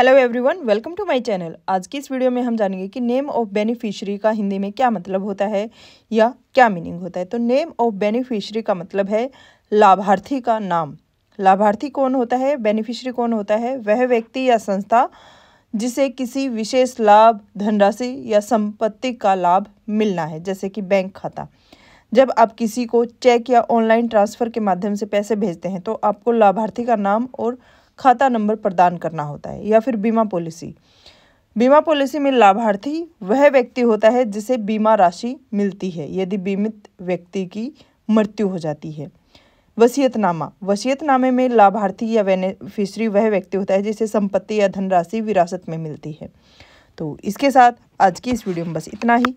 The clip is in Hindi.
hello everyone welcome to my channel आज की इस वीडियो में हम जानेंगे कि नेम ऑफ बेनिफिशियरी का हिंदी में क्या मतलब होता है या क्या मीनिंग होता है तो नेम ऑफ बेनिफिशियरी का मतलब है लाभार्थी का नाम लाभार्थी कौन होता है बेनिफिशियरी कौन होता है वह व्यक्ति या संस्था जिसे किसी विशेष लाभ धनराशि या संपत्ति का लाभ मिलना है जैसे कि बैंक खाता जब आप किसी को चेक या ऑनलाइन ट्रांसफ़र के माध्यम से पैसे भेजते हैं तो आपको लाभार्थी का नाम और खाता नंबर प्रदान करना होता है या फिर बीमा पॉलिसी बीमा पॉलिसी में लाभार्थी वह व्यक्ति होता है जिसे बीमा राशि मिलती है यदि बीमित व्यक्ति की मृत्यु हो जाती है वसीयतनामा वसीयतनामे में लाभार्थी या बेनिफिशरी वह व्यक्ति होता है जिसे संपत्ति या धनराशि विरासत में मिलती है तो इसके साथ आज की इस वीडियो में बस इतना ही